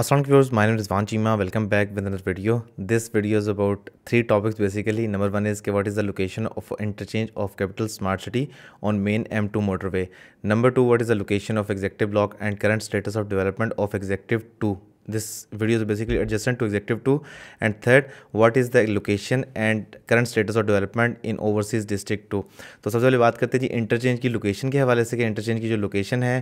असलम माइन Rizwan Cheema welcome back with another video this video is about three topics basically number one is के what is the location of interchange of capital smart city on main M two motorway number two what is the location of executive block and current status of development of executive two this video is basically adjacent to executive two and third what is the location and current status of development in overseas district two तो सबसे पहले बात करते हैं जी interchange की location के हवाले से कि इंटरचेंज की जो लोकेशन है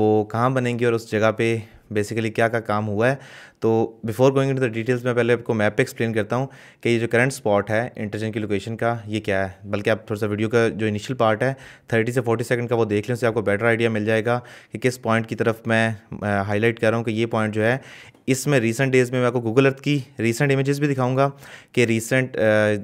वो कहाँ बनेंगी और उस जगह पर बेसिकली क्या का काम हुआ है तो before going into the details मैं पहले आपको मैप पे एक्सप्लेन करता हूँ कि ये जो करंट स्पॉट है इंटरजेंट की लोकेशन का ये क्या है बल्कि आप थोड़ा सा वीडियो का जो इनिशियल पार्ट है थर्टी से फोर्टी सेकंड का वो देख लें उससे आपको बेटर आइडिया मिल जाएगा कि किस पॉइंट की तरफ मैं हाईलाइट कर रहा हूँ कि ये पॉइंट जो है इसमें रिसेंट डेज़ में मैं आपको गूगल अर्थ की रिसेंट इमेजेस भी दिखाऊंगा कि रिसेंट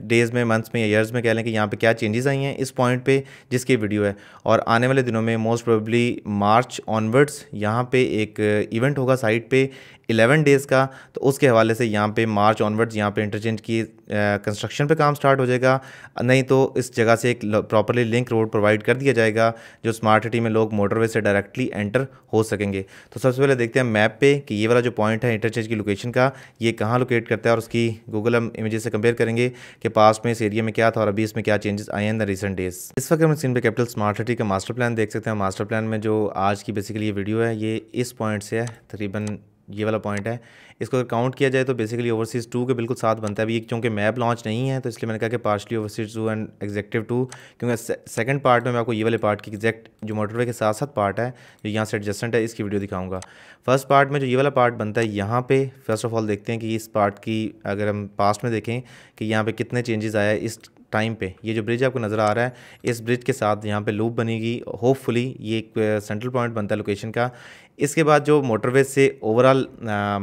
डेज़ में मंथ्स में या ईयर्स में कह लें कि यहाँ पे क्या चेंजेस आई हैं इस पॉइंट पे जिसकी वीडियो है और आने वाले दिनों में मोस्ट प्रोबेबली मार्च ऑनवर्ड्स यहाँ पे एक इवेंट होगा साइट पे 11 डेज़ का तो उसके हवाले से यहाँ पे मार्च ऑनवर्ड्स यहाँ पे इंटरचेंज की कंस्ट्रक्शन पे काम स्टार्ट हो जाएगा नहीं तो इस जगह से एक प्रॉपरली लिंक रोड प्रोवाइड कर दिया जाएगा जो स्मार्ट सिटी में लोग मोटरवे से डायरेक्टली एंटर हो सकेंगे तो सबसे पहले देखते हैं मैप पे कि ये वाला जो पॉइंट है इंटरचेंज की लोकेशन का ये कहाँ लोकेट करता है और उसकी गूगल हम इमेज से कंपेयर करेंगे कि पास में इस एरिया में क्या था और अभी इसमें क्या चेंजेस आए हैं द रिसेंट डेज इस वक्त हम सीन पर कैपिटल स्मार्ट सिटी का मास्टर प्लान देख सकते हैं मास्टर प्लान में जो आज की बेसिकली ये वीडियो है ये इस पॉइंट से है तकरीबन ये वाला पॉइंट है इसको अगर काउंट किया जाए तो बेसिकली ओवरसीज़ टू के बिल्कुल साथ बनता है अभी क्योंकि मैप लॉन्च नहीं है तो इसलिए मैंने कहा कि partially overseas two and executive two क्योंकि सेकंड पार्ट में मैं आपको ये वाले पार्ट की एग्जैक्ट जो मोटरवे के साथ साथ पार्ट है जो यहाँ से एडजस्टेंट है इसकी वीडियो दिखाऊंगा फर्स्ट पार्ट में जो ये वाला पार्ट बनता है यहाँ पे फर्स्ट ऑफ ऑल देखते हैं कि इस पार्ट की अगर हम पास्ट में देखें कि यहाँ पर कितने चेंजेस आया इस टाइम पे ये जो ब्रिज आपको नज़र आ रहा है इस ब्रिज के साथ यहाँ पे लूप बनेगी होपफुली ये एक सेंट्रल पॉइंट बनता है लोकेशन का इसके बाद जो मोटरवेज से ओवरऑल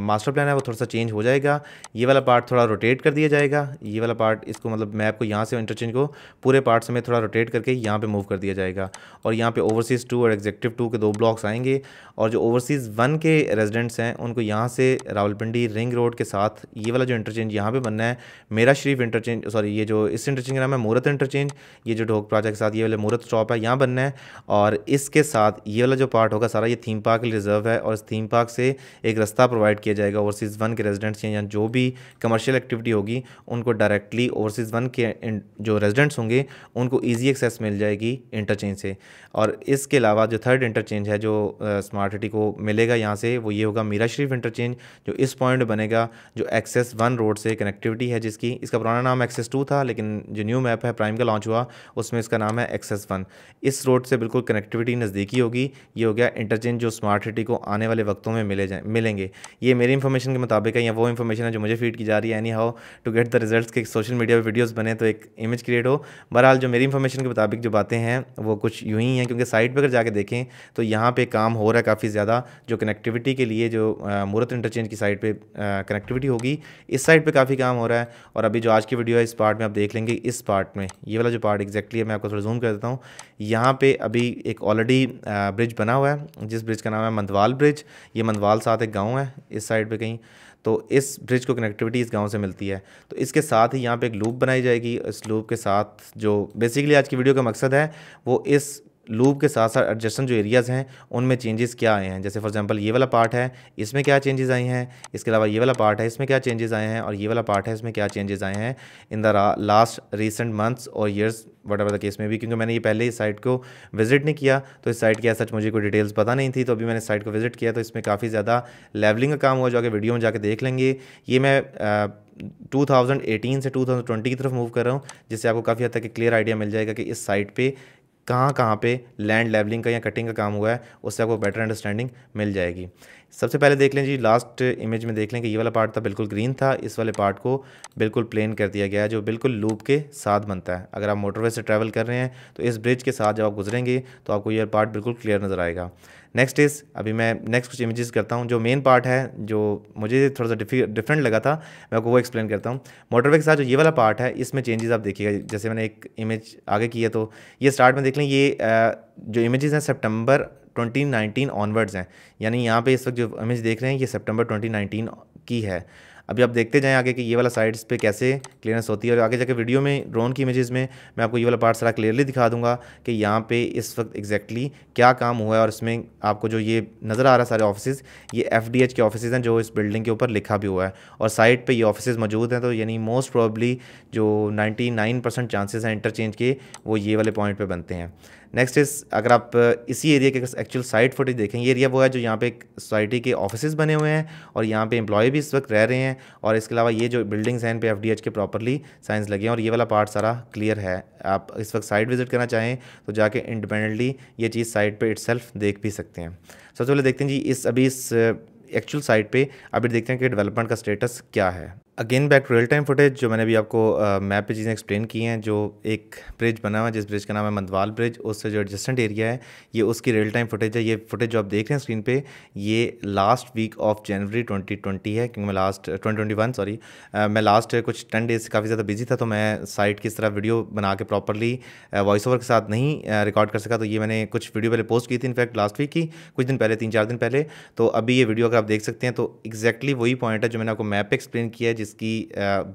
मास्टर प्लान है वो थोड़ा सा चेंज हो जाएगा ये वाला पार्ट थोड़ा रोटेट कर दिया जाएगा ये वाला पार्ट इसको मतलब मैप को यहाँ से इंटरचेंज को पूरे पार्ट्स में थोड़ा रोटेट करके यहाँ पे मूव कर दिया जाएगा और यहाँ पे ओवरसीज़ टू और एग्जेक्टिव टू के दो ब्लॉक्स आएंगे और जो ओवरसीज़ वन के रेजिडेंट्स हैं उनको यहाँ से रावलपिंडी रिंग रोड के साथ ये वाला जो इंटरचेंज यहाँ पर बनना है मेरा शरीफ इंटरचेंज सॉरी ये जो इस इंटरचेंज का नाम है मूरत इंटरचेंज ये जो ढोक प्राजा के साथ ये वाला मूरत स्टॉप है यहाँ बनना है और इसके साथ ये वाला जो पार्ट होगा सारा ये थीम पार्क रिजर्व है और इस थीम पार्क से एक रास्ता प्रोवाइड किया जाएगा ओवरसीज़ वन के रेजिडेंट्स या जो भी कमर्शियल एक्टिविटी होगी उनको डायरेक्टली ओवरसीज़ वन के जो रेजिडेंट्स होंगे उनको ईजी एक्सेस मिल जाएगी इंटरचेंज से और इसके अलावा जो थर्ड इंटरचेंज है जो स्मार्ट सिटी को मिलेगा यहाँ से वो ये होगा मीरा शरीफ इंटरचेंज जो इस पॉइंट बनेगा जो एक्सेस वन रोड से कनेक्टिविटी है जिसकी इसका पुराना नाम एक्सेस टू था लेकिन जो न्यू मैप है प्राइम का लॉन्च हुआ उसमें इसका नाम है एक्सेस वन इस रोड से बिल्कुल कनेक्टिविटी नज़दीकी होगी ये हो गया इंटरचेंज जो स्मार्ट क्वांटिटी को आने वाले वक्तों में मिले जाए मिलेंगे ये मेरी इंफॉर्मेशन के मुताबिक है या वो इंफॉर्मेशन है जो मुझे फीड की जा रही है anyhow to get the result के सोशल मीडिया पर वीडियोज़ बने तो एक इमेज क्रिएट हो बहरहाल जो मेरी इंफॉर्मेशन के मुताबिक जो बातें हैं वो कुछ यूँ ही हैं क्योंकि साइट पर अगर जाके देखें तो यहाँ पर काम हो रहा है काफ़ी ज़्यादा जो कनेक्टिविटी के लिए जो मूर्त इंटरचेंज की साइट पर कनेक्टिविटी होगी इस साइट पर काफ़ी काम हो रहा है और अभी जो आज की वीडियो है इस पार्ट में आप देख लेंगे इस पार्ट में ये वाला जो पार्ट एग्जैक्टली है मैं आपको थोड़ा जूम कर देता हूँ यहाँ पे अभी एक ऑलरेडी ब्रिज बना हुआ है जिस ब्रिज का नाम है मंदवाल ब्रिज ये मंदवाल साथ एक गांव है इस साइड पे कहीं तो इस ब्रिज को कनेक्टिविटी इस गांव से मिलती है तो इसके साथ ही यहाँ पे एक लूप बनाई जाएगी इस लूप के साथ जो बेसिकली आज की वीडियो का मकसद है वो इस लूप के साथ साथ एडजस्टन जो एरियाज़ हैं उनमें चेंजेस क्या आए हैं जैसे फॉर एग्जांपल ये वाला पार्ट है इसमें क्या चेंजेस आए हैं इसके अलावा ये वाला पार्ट है इसमें क्या चेंजेस आए हैं और ये वाला पार्ट है इसमें क्या चेंजेस आए हैं in the last recent months और years whatever the case में भी क्योंकि मैंने ये पहले इस साइट को विजिट नहीं किया तो इस साइट की सच मुझे कोई डिटेल्स पता नहीं थी तो अभी मैंने साइट को विजिट किया तो इसमें काफ़ी ज़्यादा लेवलिंग का काम हुआ जो कि वीडियो में जाकर देख लेंगे ये मैं 2018 से 2020 की तरफ मूव कर रहा हूँ जिससे आपको काफ़ी हद तक क्लियर आइडिया मिल जाएगा कि इस साइट पे कहाँ कहाँ पे लैंड लेवलिंग का या कटिंग का काम हुआ है उससे आपको बेटर अंडरस्टैंडिंग मिल जाएगी सबसे पहले देख लें जी लास्ट इमेज में देख लें कि ये वाला पार्ट था बिल्कुल ग्रीन था इस वाले पार्ट को बिल्कुल प्लेन कर दिया गया है जो बिल्कुल लूप के साथ बनता है अगर आप मोटरवे से ट्रैवल कर रहे हैं तो इस ब्रिज के साथ जब आप गुजरेंगे तो आपको यह पार्ट बिल्कुल क्लियर नज़र आएगा नेक्स्ट इज़ अभी मैं नेक्स्ट कुछ इमेजेस करता हूँ जो मेन पार्ट है जो मुझे थोड़ा सा डिफरेंट लगा था मैं आपको वो एक्सप्लेन करता हूँ मोटरवे के साथ जो ये वाला पार्ट है इसमें चेंजेस आप देखिएगा जैसे मैंने एक इमेज आगे की है तो ये स्टार्ट में देख लें ये जो इमेजेस हैं सेप्टेम्बर 2019 ऑनवर्ड्स हैं यानी यहाँ पे इस वक्त जो इमेज देख रहे हैं ये सितंबर 2019 की है अभी आप देखते जाएँ आगे कि ये वाला साइड्स पे कैसे क्लियरेंस होती है और आगे जाके वीडियो में ड्रोन की इमेजेस में मैं आपको ये वाला पार्ट सारा क्लियरली दिखा दूंगा कि यहाँ पे इस वक्त एग्जैक्टली क्या काम हुआ है और इसमें आपको जो ये नज़र आ रहा सारे ऑफिस ये एफ के ऑफिस हैं जो इस बिल्डिंग के ऊपर लिखा भी हुआ है और साइड पर ये ऑफिस मौजूद हैं तो यानी मोस्ट प्रॉबली जो नाइन्टी चांसेस हैं इंटरचेंज के वो ये वाले पॉइंट पर बनते हैं नेक्स्ट इस अगर आप इसी एरिया के एक्चुअल साइट फुटेज देखें ये एरिया वो है जो यहाँ पे एक सोसाइटी के ऑफिस बने हुए हैं और यहाँ पे एम्प्लॉय भी इस वक्त रह रहे हैं और इसके अलावा ये जो बिल्डिंग्स हैं इन पे एफ के प्रॉपरली साइंस लगे हैं और ये वाला पार्ट सारा क्लियर है आप इस वक्त साइट विजिट करना चाहें तो जाके इंडिपेंडेंटली ये चीज़ साइट पर इट देख भी सकते हैं सबसे पहले देखते हैं जी इस अभी इस एक्चुअल साइट पर अभी देखते हैं कि डेवलपमेंट का स्टेटस क्या है again back real time footage जो मैंने अभी आपको मैप पे चीज़ें एक्सप्लेन की हैं जो एक ब्रिज बना हुआ है जिस ब्रिज का नाम है मंदवाल ब्रिज उससे जो एडजस्टेंट एरिया है ये उसकी रियल टाइम फुटेज है ये फुटेज जो आप देख रहे हैं स्क्रीन पे ये लास्ट वीक ऑफ जनवरी 2020 है क्योंकि मैं लास्ट 2021 सॉरी मैं लास्ट कुछ टेन डेज से काफ़ी ज़्यादा बिजी था तो मैं साइट की इस तरह वीडियो बना के प्रॉपरली वॉइस ओवर के साथ नहीं रिकॉर्ड कर सका तो ये मैंने कुछ वीडियो पहले पोस्ट की थी इनफैक्ट लास्ट वीक की कुछ दिन पहले तीन चार दिन पहले तो अभी ये वीडियो अगर आप देख सकते हैं तो एक्जैक्टली वही पॉइंट है जो मैंने आपको मैप एक्सप्लेन किया है जिसकी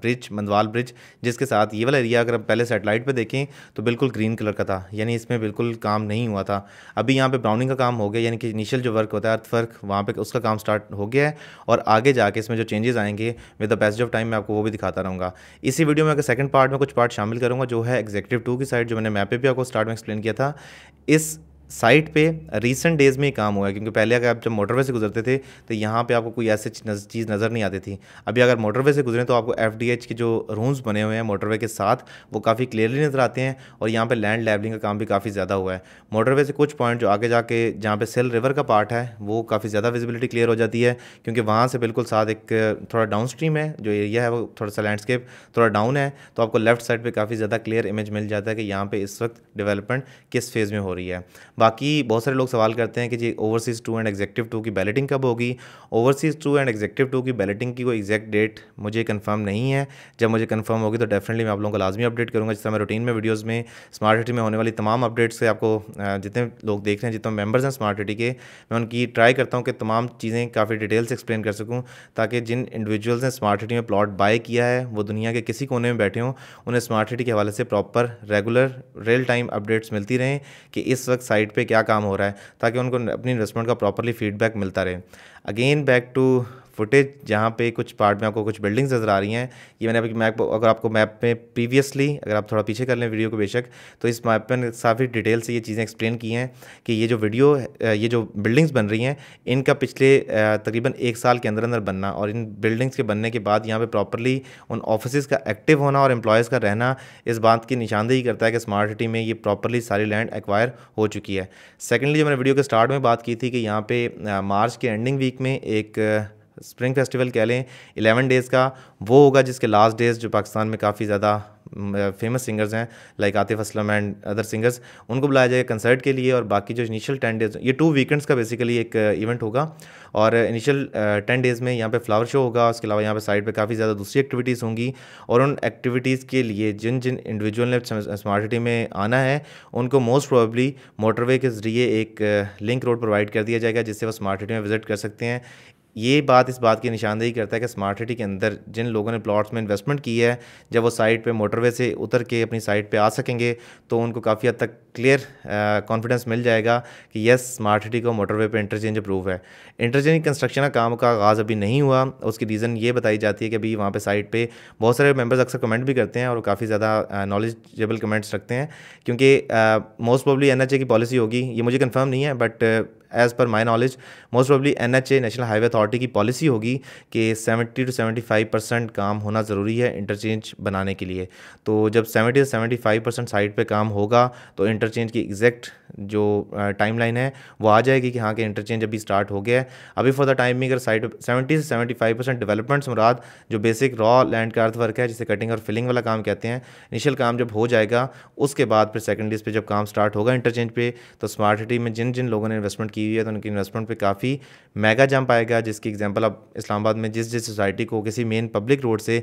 ब्रिज मंदवाल ब्रिज जिसके साथ ये वाला एरिया अगर आप पहले सेटेलाइट पर देखें तो बिल्कुल ग्रीन कलर का था यानी इसमें बिल्कुल काम नहीं हुआ था अभी यहाँ पर ब्राउनिंग का काम हो गया यानी कि इनिशियल जो वर्क होता है अर्थवर्क वहाँ पर उसका काम स्टार्ट हो गया है और आगे जाके इसमें जो चेंजेस आएंगे with the best of time मैं आपको वो भी दिखाता रहूँगा इसी वीडियो में अगर सेकंड पार्ट में कुछ पार्ट शामिल करूँगा जो है एग्जीक्यूटिव टू की साइड जो मैंने मैपे भी आपको स्टार्ट में एक्सप्लेन किया था इस साइट पे रिसेंट डेज़ में ही काम हुआ है क्योंकि पहले अगर आप जब मोटरवे से गुजरते थे तो यहाँ पे आपको कोई ऐसी चीज़ नज़र नहीं आती थी अभी अगर मोटरवे से गुजरें तो आपको एफ के जो रूम्स बने हुए हैं मोटरवे के साथ वो काफ़ी क्लियरली नज़र आते हैं और यहाँ पर लैंड लेवलिंग का काम भी काफ़ी ज़्यादा हुआ है मोटरवे से कुछ पॉइंट जो आगे जाके जहाँ पर सेल रिवर का पार्ट है वो काफ़ी ज़्यादा विजिबिलिटी क्लियर हो जाती है क्योंकि वहाँ से बिल्कुल साथ एक थोड़ा डाउन स्ट्रीम है जो एरिया है वो थोड़ा सा लैंडस्केप थोड़ा डाउन है तो आपको लेफ्ट साइड पर काफ़ी ज़्यादा क्लियर इमेज मिल जाता है कि यहाँ पर इस वक्त डेवलपमेंट किस फेज़ में हो रही है बाकी बहुत सारे लोग सवाल करते हैं कि जी overseas two and executive two की बैलेटिंग कब होगी overseas two and executive two की बैलेटिंग की कोई एग्जैक्ट डेट मुझे कन्फर्म नहीं है जब मुझे कन्फर्म होगी तो डेफिनेटली मैं आप लोगों को लाजमी अपडेट करूँगा जिस तरह मैं रूटीन में वीडियोज़ में स्मार्ट सिटी में होने वाली तमाम अपडेट्स से आपको जितने लोग देख रहे हैं जितने मेम्बर्स हैं स्मार्ट सिटी के मैं उनकी ट्राई करता हूँ कि तमाम चीज़ें काफ़ी डिटेल से एक्सप्लेन कर सकूँ ताकि जिन इंडिविजुअल्स ने स्मार्ट सिटी में प्लॉट बाय किया है वो दुनिया के किसी कोने में बैठे हों उन्हें स्मार्ट सिटी के हवाले से proper regular real time updates मिलती रहें कि इस वक्त साइट साइट पे क्या काम हो रहा है ताकि उनको अपनी इन्वेस्टमेंट का प्रॉपरली फीडबैक मिलता रहे अगेन बैक टू फुटेज जहाँ पे कुछ पार्ट में आपको कुछ बिल्डिंग्स नज़र आ रही हैं ये मैंने अभी मैप अगर आपको मैप में प्रीवियसली अगर आप थोड़ा पीछे कर लें वीडियो को बेशक तो इस मैप में काफ़ी डिटेल से ये चीज़ें एक्सप्लेन की हैं कि ये जो वीडियो ये जो बिल्डिंग्स बन रही हैं इनका पिछले तकरीबन एक साल के अंदर अंदर बनना और इन बिल्डिंग्स के बनने के बाद यहाँ पर प्रॉपरली उन ऑफिस का एक्टिव होना और एम्प्लॉयज़ का रहना इस बात की निशानदेही करता है कि स्मार्ट सिटी में ये प्रॉपरली सारी लैंड एक्वायर हो चुकी है सेकेंडली जो मैंने वीडियो के स्टार्ट में बात की थी कि यहाँ पे मार्च के एंडिंग वीक में एक स्प्रिंग फेस्टिवल कह लें एलेवन डेज़ का वो होगा जिसके लास्ट डेज़ जो पाकिस्तान में काफ़ी ज़्यादा फेमस सिंगर्स हैं like Atif Aslam and other singers उनको बुलाया जाएगा कंसर्ट के लिए और बाकी जो इनिशियल टेन डेज़ ये टू वीकेंड्स का बेसिकली एक इवेंट uh, होगा और इनिशियल टेन डेज़ में यहाँ पे फ्लावर शो होगा उसके अलावा यहाँ पे साइड पे काफ़ी ज़्यादा दूसरी एक्टिविटीज़ होंगी और उन एक्टिविटीज़ के लिए जिन जिन इंडिविजुअल ने स्मार्ट सिटी में आना है उनको मोस्ट प्रोबेबली मोटरवे के ज़रिए एक लिंक रोड प्रोवाइड कर दिया जाएगा जिससे वो स्मार्ट सिटी में विज़िट कर सकते हैं ये बात इस बात की निशानदेही करता है कि स्मार्ट सिटी के अंदर जिन लोगों ने प्लॉट्स में इन्वेस्टमेंट की है जब वो साइट पे मोटरवे से उतर के अपनी साइट पे आ सकेंगे तो उनको काफ़ी हद तक क्लियर कॉन्फिडेंस मिल जाएगा कि यस स्मार्ट सिटी को मोटरवे पे इंटरचेंज अप्रूव है इंटरचेंज कंस्ट्रक्शन का काम का आगाज़ अभी नहीं हुआ उसकी रीज़न ये बताई जाती है कि अभी वहाँ पर साइट पर बहुत सारे मेम्बर्स अक्सर कमेंट भी करते हैं और काफ़ी ज़्यादा नॉलेजेबल कमेंट्स रखते हैं क्योंकि मोस्ट प्रॉब्ली एन की पॉलिसी होगी ये मुझे कन्फर्म नहीं है but as per my knowledge most probably N H A national highway authority की पॉलिसी होगी कि seventy to seventy five percent काम होना ज़रूरी है इंटरचेंज बनाने के लिए तो जब सेवेंटी से सेवेंटी फाइव परसेंट साइड पर काम होगा तो इंटरचेंज की एग्जैक्ट जो टाइम लाइन है वो आ जाएगी कि हाँ कि इंटरचेंज अभी स्टार्ट हो गया है अभी फॉर द टाइम में अगर साइड सेवेंटी से सेवेंटी फाइव परसेंट डेवलपमेंट्स मुराद जो बेसिक रॉ लैंड का अर्थवर्क है जिसे कटिंग और फिलिंग वाला काम कहते हैं इनिशियल काम जब हो जाएगा उसके बाद फिर सेकेंड डेज पर जब काम स्टार्ट होगा इंटरचेंज पे तो स्मार्ट सिटी में जिन जिन लोगों ने इन्वेस्टमेंट की हुई है तो उनकी इन्वेस्टमेंट पे काफ़ी मेगा जंप आएगा जिसकी एग्जांपल अब इस्लामाबाद में जिस जिस सोसाइटी को किसी मेन पब्लिक रोड से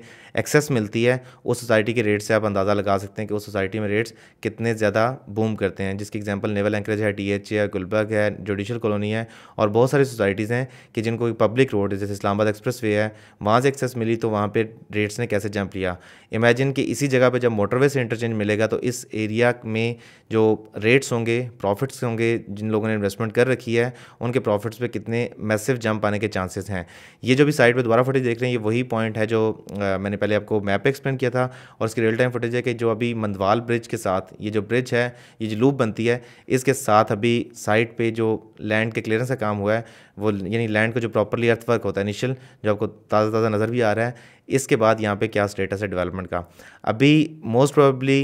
एक्सेस मिलती है उस सोसाइटी के रेट से आप अंदाज़ा लगा सकते हैं कि उस सोसाइटी में रेट्स कितने ज़्यादा बूम करते हैं जिसकी एग्जाम्पल नेवल एंकरेज है टी है गुलबर्ग है जुडिशल कॉलोनी है और बहुत सारी सोसाइटीज़ हैं कि जिनको पब्लिक रोड जैसे इस्लामाबाद एक्सप्रेस वे है वहाँ से एक्सेस मिली तो वहाँ पर रेट्स ने कैसे जंप लिया इमेजिन कि इसी जगह पर जब मोटरवे से इंटरचेंज मिलेगा तो इस एरिया में जो रेट्स होंगे प्रॉफिट्स होंगे जिन लोगों ने इन्वेस्टमेंट कर रखी रखी है उनके प्रॉफिट्स पे कितने मैसिव जंप आने के चांसेस हैं ये जो भी साइड पे दोबारा फुटेज देख रहे हैं ये वही पॉइंट है जो आ, मैंने पहले आपको मैप एक्सप्लेन किया था और उसकी रियल टाइम फुटेज है कि जो अभी मंदवाल ब्रिज के साथ ये जो ब्रिज है ये जो लूप बनती है इसके साथ अभी साइड पर जो लैंड के क्लियरेंस का काम हुआ है वो यानी लैंड का जो प्रॉपरली अर्थवर्क होता है इनिशियल जो आपको ताज़ा ताज़ा नज़र भी आ रहा है इसके बाद यहाँ पे क्या स्टेटस है डेवलपमेंट का अभी मोस्ट प्रोबेबली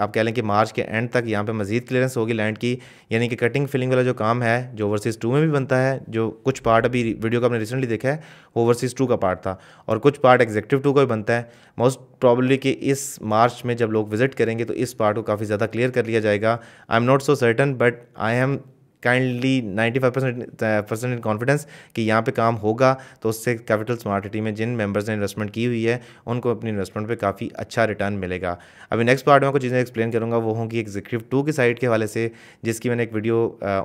आप कह लें कि मार्च के एंड तक यहाँ पे मजीद क्लियरेंस होगी लैंड की यानी कि कटिंग फिलिंग वाला जो काम है जो ओवरसीज़ टू में भी बनता है जो कुछ पार्ट अभी वीडियो का आपने रिसेंटली देखा है वो ओवरसीज़ टू का पार्ट था और कुछ पार्ट एग्जेक्टिव टू का भी बनता है मोस्ट प्रॉबली कि इस मार्च में जब लोग विजिट करेंगे तो इस पार्ट को काफ़ी ज़्यादा क्लियर कर लिया जाएगा I am not so certain but I am kindly ninety five percent percent in confidence कि यहाँ पे काम होगा तो उससे कैपिटल स्मार्ट सिटी में जिन मेंबर्स ने इन्वेस्टमेंट की हुई है उनको अपनी इन्वेस्टमेंट पे काफ़ी अच्छा रिटर्न मिलेगा अभी नेक्स्ट पार्ट में कुछ चीज़ें एक्सप्लेन करूँगा वो होंगी एग्जीक्यूटिव टू की साइड के हवाले से जिसकी मैंने एक वीडियो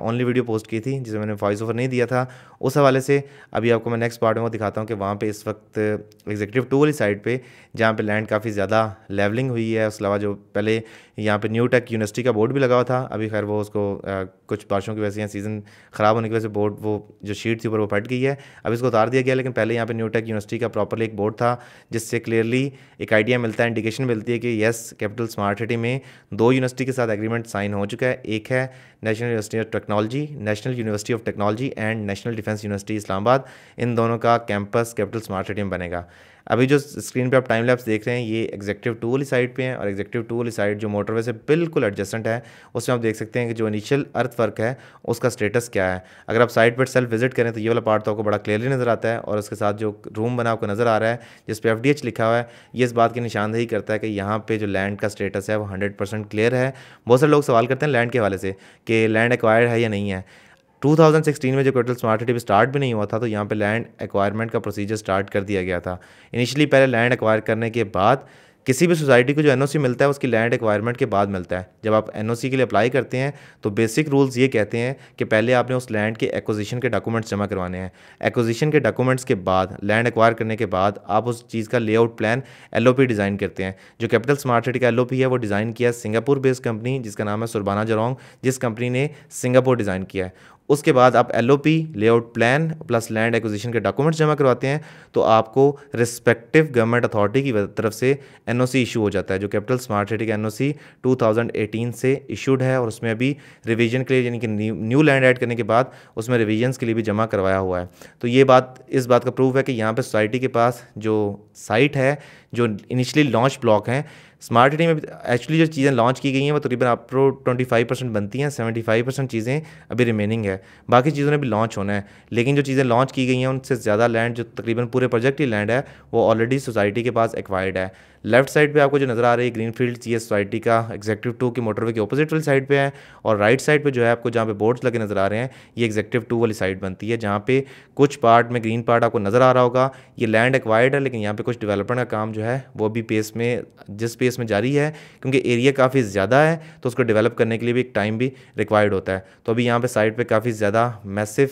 ओनली वीडियो पोस्ट की थी जिसे मैंने वॉइस ओवर नहीं दिया था उस हवाले से अभी आपको मैं नेक्स्ट पार्ट में दिखाता हूँ कि वहाँ पर इस वक्त एग्जीक्यूटिव टू वाली साइड पर जहाँ पर लैंड काफ़ी ज़्यादा लेवलिंग हुई है उसके अलावा जो पहले यहाँ पे न्यू टेक यूनिवर्सिटी का बोर्ड भी लगा हुआ था अभी खैर वो उसको आ, कुछ बारिशों की वजह से या सीज़न ख़राब होने की वजह से बोर्ड वो जो शीट थी ऊपर वो फट गई है अब इसको उतार दिया गया लेकिन पहले यहाँ पे न्यू टेक यूनिवर्सिटी का प्रॉपरली एक बोर्ड था जिससे क्लियरली एक आइडिया मिलता है इंडिकेशन मिलती है कि येस कैपिटल स्मार्ट सिटी में दो यूनिवर्सिटी के साथ एग्रीमेंट साइन हो चुका है एक है national university of technology national university of technology and national defence university Islamabad इन दोनों का कैंपस कैपिटल स्मार्ट सिटी में बनेगा अभी जो स्क्रीन पे आप टाइम लैप्स देख रहे हैं ये एग्जेक्टिव टू वाली साइड पे हैं और एग्जेक्टिव टू वाली साइड जो मोटरवे से बिल्कुल एडजस्टेंट है उसमें आप देख सकते हैं कि जो इनिशियल अर्थ वर्क है उसका स्टेटस क्या है अगर आप साइट पर सेल्फ विजिट करें तो ये वाला पार्ट तो आपको बड़ा क्लियरली नज़र आता है और उसके साथ जो रूम बना आपको नज़र आ रहा है जिस पर एफ लिखा हुआ है ये इस बात की निशानदेही करता है कि यहाँ पर जो लैंड का स्टेटस है वो हंड्रेड क्लियर है बहुत सारे लोग सवाल करते हैं लैंड के हवाले से कि लैंड एक्वायर्ड है या नहीं है 2016 में जब कैपिटल स्मार्ट सिटी स्टार्ट भी नहीं हुआ था तो यहाँ पे लैंड एक्वायरमेंट का प्रोसीजर स्टार्ट कर दिया गया था इनिशियली पहले लैंड एक्वायर करने के बाद किसी भी सोसाइटी को जो एनओसी मिलता है उसकी लैंड एक्वायरमेंट के बाद मिलता है जब आप एनओसी के लिए अप्लाई करते हैं तो बेसिक रूल्स ये कहते हैं कि पहले आपने उस लैंड के एक्विजिशन के डॉक्यूमेंट्स जमा करवाने हैं एक्विजिशन के डॉक्यूमेंट्स के बाद लैंड एक्वायर करने के बाद आप उस चीज़ का लेआउट प्लान एल डिज़ाइन करते हैं जो कैपिटल स्मार्ट सिटी का एल है वो डिज़ाइन किया सिंगापुर बेस्ड कंपनी जिसका नाम है सुरबाना जरोंग जिस कंपनी ने सिंगापुर डिज़ाइन किया है उसके बाद आप L layout plan plus land acquisition के डॉक्यूमेंट्स जमा करवाते हैं तो आपको रिस्पेक्टिव गवर्नमेंट अथॉरिटी की तरफ से एन इशू हो जाता है जो कैपिटल स्मार्ट सिटी का एन ओ से इशूड है और उसमें अभी रिविजन के लिए यानी कि न्यू लैंड ऐड करने के बाद उसमें रिविजन्स के लिए भी जमा करवाया हुआ है तो ये बात इस बात का प्रूफ है कि यहाँ पर सोसाइटी के पास जो साइट है जो इनिशियली लॉन्च ब्लॉक हैं स्मार्ट सिटी में एक्चुअली जो चीज़ें लॉन्च की गई हैं वो तकरीबन प्रो ट्वेंटी फाइव परसेंट बनती हैं सेवेंटी फाइव परसेंट चीज़ें अभी रिमेनिंग है बाकी चीज़ों ने भी लॉन्च होना है लेकिन जो चीज़ें लॉन्च की गई हैं उनसे ज़्यादा लैंड जो तकरीबन पूरे प्रोजेक्ट ही लैंड है वो ऑलरेडी सोसाइटी के पास एक्वायर्ड है लेफ्ट साइड पे आपको जो नज़र आ रही है ग्रीन फील्ड ये सोसाइटी का एग्जेक्टिव टू की मोटरवे के ऑपोजिट वाली साइड पे है और राइट साइड पे जो है आपको जहाँ पे बोर्ड्स लगे नज़र आ रहे हैं ये एग्जेक्टिव टू वाली साइड बनती है जहाँ पे कुछ पार्ट में ग्रीन पार्ट आपको नज़र आ रहा होगा ये लैंड एक्वायर्ड है लेकिन यहाँ पर कुछ डिवेलपमेंट का काम जो है वो भी पेस में जिस पेस में जारी है क्योंकि एरिया काफ़ी ज़्यादा है तो उसको डिवेलप करने के लिए भी एक टाइम भी रिक्वायर्ड होता है तो अभी यहाँ पर साइड पर काफ़ी ज़्यादा मैसिव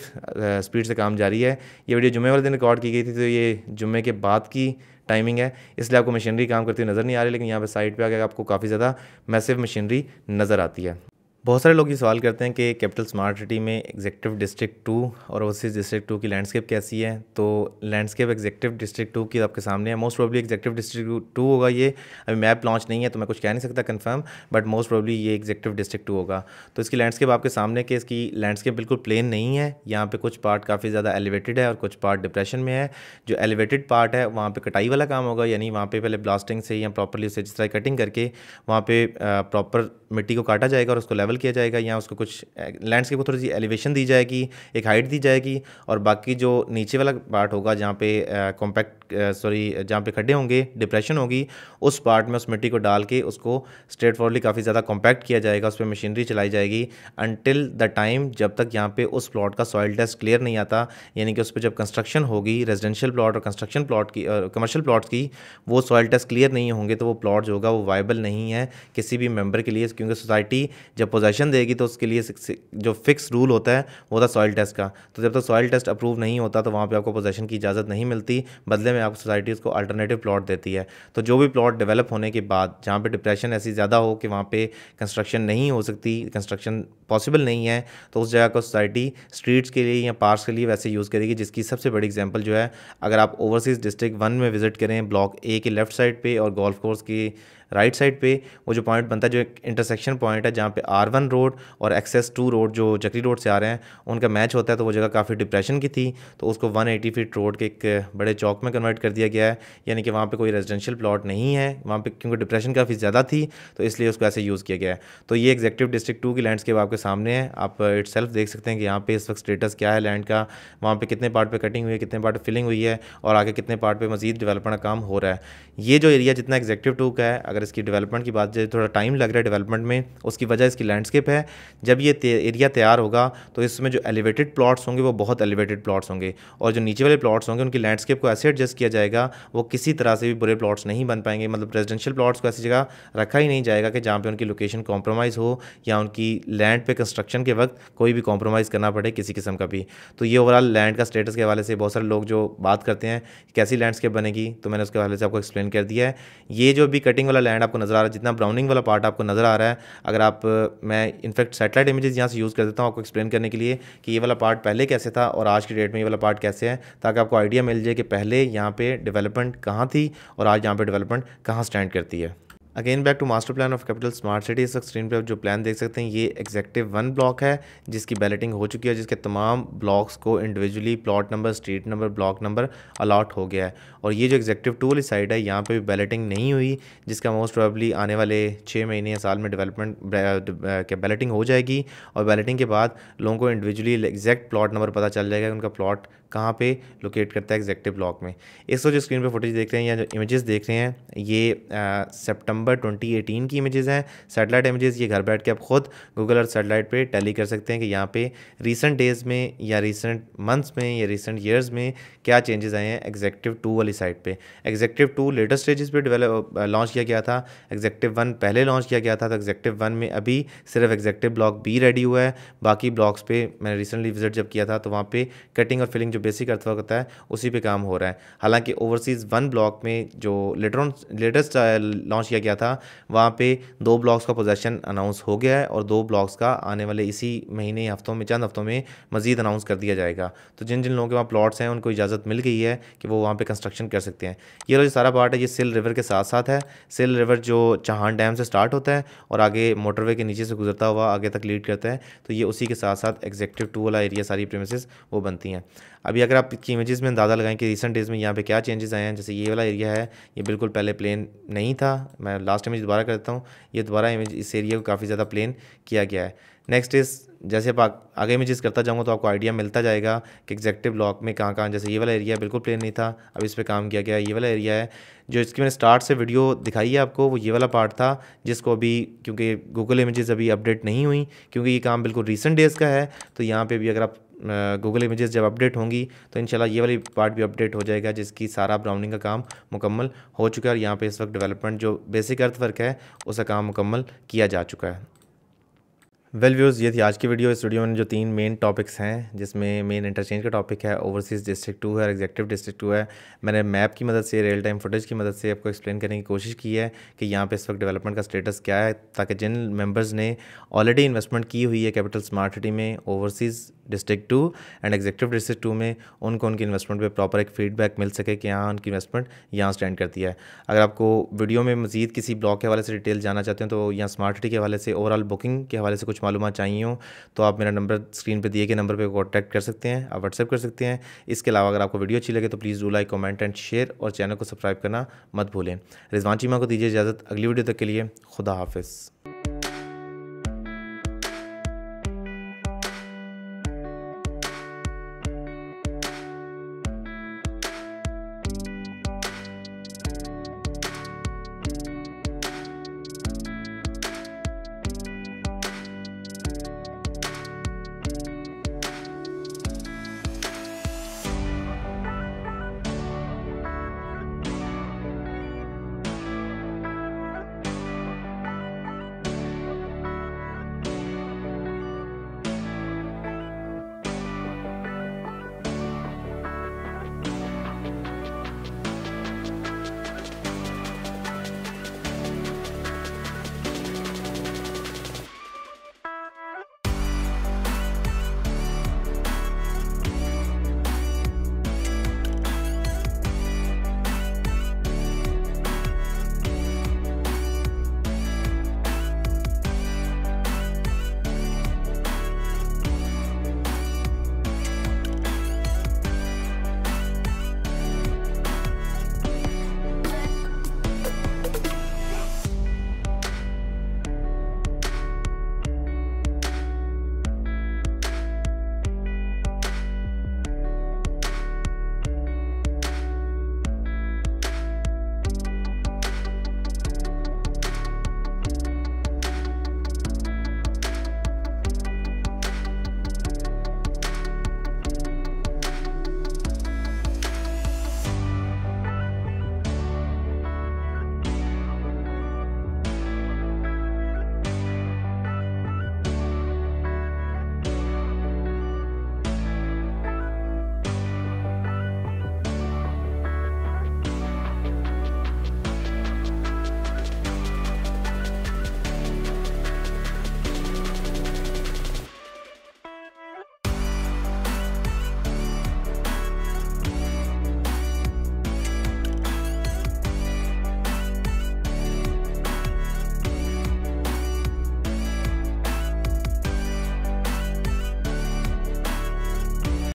स्पीड से काम जारी है ये वीडियो जुम्मे वाले दिन रिकॉर्ड की गई थी तो ये जुम्मे के बाद की टाइमिंग है इसलिए आपको मशीनरी काम करती हुई नज़र नहीं आ रही लेकिन यहाँ पर साइड पर आ गया आपको काफ़ी ज़्यादा मैसिव मशीनरी नज़र आती है बहुत सारे लोग ये सवाल करते हैं कि कैपिटल स्मार्ट सिटी में एग्जेक्टिव डिस्ट्रिक्ट टू और ओवरसीज डिस्ट्रिक्ट टू की लैंडस्केप कैसी है तो लैंडस्केप एग्जेक्टिव डिस्ट्रिक्ट टू की तो आपके सामने है most probably executive district two होगा ये अभी मैप लॉन्च नहीं है तो मैं कुछ कह नहीं सकता कन्फर्म बट मोस्ट प्रॉब्ली ये एग्जेक्टिव डिस्ट्रिक्ट टू होगा तो इसकी लैंडस्केप आपके सामने के इसकी लैंडस्केप बिल्कुल प्लेन नहीं है यहाँ पर कुछ पार्ट काफ़ी ज़्यादा एलिवेटेड है और कुछ पार्ट डिप्रेशन में है जो एलिवेटेड पार्ट है वहाँ पर कटाई वाला काम होगा यानी वहाँ पर पहले ब्लास्टिंग से या प्रॉपरली उसे जिस तरह कटिंग करके वहाँ पर प्रॉपर मिट्टी को काटा जाएगा और उसको लेवल लेवल किया जाएगा या उसको कुछ लैंडस्केप को थोड़ी सी एलिवेशन दी जाएगी एक हाइट दी जाएगी और बाकी जो नीचे वाला पार्ट होगा जहाँ पे कॉम्पैक्ट सॉरी जहाँ पे खड्डे होंगे डिप्रेशन होगी उस पार्ट में उस मिट्टी को डाल के उसको स्ट्रेट फॉरवर्डली काफ़ी ज़्यादा कॉम्पैक्ट किया जाएगा उस पर मशीनरी चलाई जाएगी अनटिल द टाइम जब तक यहाँ पे उस प्लॉट का सॉइल टेस्ट क्लियर नहीं आता यानी कि उस पर जब कंस्ट्रक्शन होगी रेजिडेंशियल प्लॉट और कंस्ट्रक्शन प्लॉट की कमर्शियल प्लॉट की वो सॉइल टेस्ट क्लियर नहीं होंगे तो वो प्लॉट जो होगा वो वाइबल नहीं है किसी भी मेम्बर के लिए क्योंकि सोसाइटी जब पोजेशन देगी तो उसके लिए जो फिक्स रूल होता है वो होता सॉइल टेस्ट का तो जब तक तो सॉइल टेस्ट अप्रूव नहीं होता तो वहाँ पर आपको पोजेशन की इजाज़त नहीं मिलती बदले में में आपको सोसाइटीज़ को अल्टरनेटिव प्लॉट देती है तो जो भी प्लॉट डेवलप होने के बाद जहाँ पर डिप्रेशन ऐसी ज़्यादा हो कि वहाँ पर कंस्ट्रक्शन नहीं हो सकती कंस्ट्रक्शन पॉसिबल नहीं है तो उस जगह को सोसाइटी स्ट्रीट्स के लिए या पार्कस के लिए वैसे यूज़ करेगी जिसकी सबसे बड़ी एग्जाम्पल जो है अगर आप ओवरसीज़ डिस्ट्रिक्ट वन में विज़िट करें ब्लॉक ए के लेफ्ट साइड पर और गोल्फ कोर्स की राइट साइड पे वो जो पॉइंट बनता है जो एक इंटरसेक्शन पॉइंट है जहाँ पे आर वन रोड और एक्सेस टू रोड जो चकरी रोड से आ रहे हैं उनका मैच होता है तो वो जगह काफ़ी डिप्रेशन की थी तो उसको वन एटी फीट रोड के एक बड़े चौक में कन्वर्ट कर दिया गया है यानी कि वहाँ पर कोई रेजिडेंशियल प्लाट नहीं है वहाँ पर क्योंकि डिप्रेशन काफ़ी ज़्यादा थी तो इसलिए उसको ऐसे यूज़ किया गया है तो ये एग्जेक्टिव डिस्ट्रिक्ट टू की लैंडस्केप आपके सामने है आप इट्स देख सकते हैं कि यहाँ पर इस वक्त स्टेटस क्या है लैंड का वहाँ पर कितने पार्ट पर कटिंग हुई है कितने पार्ट फिलिंग हुई है और आगे कितने पार्ट पर मजीद डिवेलपमेंट का काम हो रहा है ये जो एरिया जितना एग्जेक्टिव टू का है अगर अगर इसकी डेवलपमेंट की बात जो थोड़ा टाइम लग रहा है डेवलपमेंट में उसकी वजह इसकी लैंडस्केप है जब ये एरिया तैयार होगा तो इसमें जो एलिवेटेड प्लॉट्स होंगे वो बहुत एलिवेटेड प्लॉट्स होंगे और जो नीचे वाले प्लॉट्स होंगे उनकी लैंडस्केप को ऐसे एडजस्ट किया जाएगा वो किसी तरह से भी बुरे प्लॉट्स नहीं बन पाएंगे मतलब रेजिडेंशियल प्लॉट्स को ऐसी जगह रखा ही नहीं जाएगा कि जहाँ पर उनकी लोकेशन कॉम्प्रोमाइज़ हो या उनकी लैंड पर कंस्ट्रक्शन के वक्त कोई भी कॉम्प्रोमाइज़ करना पड़े किसी किस्म का भी तो ये ओवरऑल लैंड का स्टेटस के हवाले से बहुत सारे लोग जो बात करते हैं कैसी लैंडस्केप बनेगी तो मैंने उसके हवाले से आपको एक्सप्लेन कर दिया है ये जो भी कटिंग वाला लैंड आपको नज़र आ रहा है जितना ब्राउनिंग वाला पार्ट आपको नज़र आ रहा है अगर आप मैं इनफैक्ट सेटेलाइट इमेजेस यहाँ से यूज़ कर देता हूँ आपको एक्सप्लेन करने के लिए कि ये वाला पार्ट पहले कैसे था और आज की डेट में ये वाला पार्ट कैसे है ताकि आपको आइडिया मिल जाए कि पहले यहाँ पर डेवलपमेंट कहाँ थी और आज यहाँ पर डेवलपमेंट कहाँ स्टैंड करती है again back to master plan of capital smart city इस स्क्रीन पे आप जो प्लान देख सकते हैं ये एग्जैक्टिव वन ब्लॉक है जिसकी बैलेटिंग हो चुकी है जिसके तमाम ब्लॉक्स को individually plot number street number block number allot हो गया है और ये जो एग्जैक्टिव टू वाली साइड है यहाँ पे भी बैलेटिंग नहीं हुई जिसका मोस्ट प्रॉबली आने वाले छः महीने या साल में डेवलपमेंट के बैलेटिंग हो जाएगी और बैलेटिंग के बाद लोगों को इंडिविजुअली एग्जैक्ट प्लॉट नंबर पता चल जाएगा उनका प्लॉट कहाँ पे लोकेट करता है एग्जेक्टिव ब्लॉक में इस जो स्क्रीन पे फुटेज देख रहे हैं या जो इमेजेस देख रहे हैं ये सितंबर 2018 की इमेजेस हैं सैटेलाइट इमेजेस ये घर बैठ के आप खुद गूगल और सैटेलाइट पे टैली कर सकते हैं कि यहाँ पे रीसेंट डेज़ में या रीसेंट मंथ्स में या रीसेंट ईयर्स में क्या चेंजेस आए हैं एग्जेक्टिव टू वाली साइट पर एग्जेक्टिव टू लेटेस्ट स्टेजेस पर डेवलप लॉन्च किया गया था एग्जेक्टिव वन पहले लॉन्च किया गया था तो एग्जेक्टिव वन में अभी सिर्फ एग्जेक्टिव ब्लॉक बी रेडी हुआ है बाकी ब्लॉक्स पे मैंने रिसेंटली विजिट जब किया था तो वहाँ पे कटिंग और फिलिंग जो बेसिक होता है उसी पे काम हो रहा है हालांकि ओवरसीज़ वन ब्लॉक में जो लेटर लेटेस्ट लॉन्च किया गया था वहाँ पे दो ब्लॉक्स का पोजेशन अनाउंस हो गया है और दो ब्लॉक्स का आने वाले इसी महीने हफ्तों में चंद हफ्तों में मजीद अनाउंस कर दिया जाएगा तो जिन जिन लोगों के वहाँ प्लाट्स हैं उनको इजाज़त मिल गई है कि वो वहाँ पर कंस्ट्रक्शन कर सकते हैं ये जो सारा पार्ट है ये सिल रिवर के साथ साथ है सिल रिवर जो चहान डैम से स्टार्ट होता है और आगे मोटरवे के नीचे से गुजरता हुआ आगे तक लीड करता है तो ये उसी के साथ साथ एग्जेक्टिव टू वाला एरिया सारी प्रेमिस वो बनती हैं अभी अगर आप इसकी इमेजेस में अंदाज़ा लगाएं कि रिसेंट डेज़ में यहाँ पे क्या चेंजेस आए हैं जैसे ये वाला एरिया है ये बिल्कुल पहले प्लेन नहीं था मैं लास्ट इमेज दोबारा करता हूँ ये दोबारा इमेज इस एरिया को काफ़ी ज़्यादा प्लेन किया गया है नेक्स्ट इस जैसे आप आगे इमेजेस करता जाऊँगा तो आपको आइडिया मिलता जाएगा कि एग्जैक्टिव ब्लॉक में कहाँ कहाँ जैसे ये वाला एरिया बिल्कुल प्लेन नहीं था अब इस पर काम किया गया ये वाला एरिया है जो इसकी मैंने स्टार्ट से वीडियो दिखाई है आपको वो ये वाला पार्ट था जिसको अभी क्योंकि गूगल इमेजेस अभी अपडेट नहीं हुई क्योंकि ये काम बिल्कुल रिसेंट डेज़ का है तो यहाँ पर भी अगर आप गूगल इमेजेस जब अपडेट होंगी तो इन ये वाली पार्ट भी अपडेट हो जाएगा जिसकी सारा ब्राउनिंग का काम मुकम्मल हो चुका है और यहाँ पर इस वक्त डेवलपमेंट जो बेसिक अर्थवर्क है उसका काम मुकम्मल किया जा चुका है वेल व्यूज़ ये थी आज की वीडियो इस वीडियो में जो तीन मेन टॉपिक्स हैं जिसमें मेन इंटरचेंज का टॉपिक है ओवरसीज़ डिस्ट्रिक्ट टू है और एग्जेक्टिव डिस्ट्रिक्ट टू है मैंने मैप की मदद से रियल टाइम फुटेज की मदद से आपको एक्सप्लेन करने की कोशिश की है कि यहाँ पे इस वक्त डेवलपमेंट का स्टेटस क्या है ताकि जिन मेम्बर्स ने ऑलरेडी इन्वेस्टमेंट की हुई है कैपिटल स्मार्ट सिटी में overseas district two and executive district two में उनको उनकी इन्वेस्टमेंट पे प्रॉपर एक फीडबैक मिल सके कि हाँ उनकी इन्वेस्टमेंट यहाँ स्टैंड करती है अगर आपको वीडियो में मजीद किसी ब्लॉक के हवाले से डिटेल जाना चाहते हैं तो या स्मार्ट सिटी के हवाले से ओवरऑल बुकिंग के हवाले से कुछ मालूम चाहिए हो तो आप मेरा नंबर स्क्रीन पर दिए गए नंबर पर कॉन्टैक्ट कर सकते हैं आप व्हाट्सअप कर सकते हैं इसके अलावा अगर आपको वीडियो अच्छी लगे तो please do like comment and share और चैनल को सब्सक्राइब करना मत भूलें रिजवान चीमा को दीजिए इजाज़त अगली वीडियो तक के लिए खुदा हाफिज़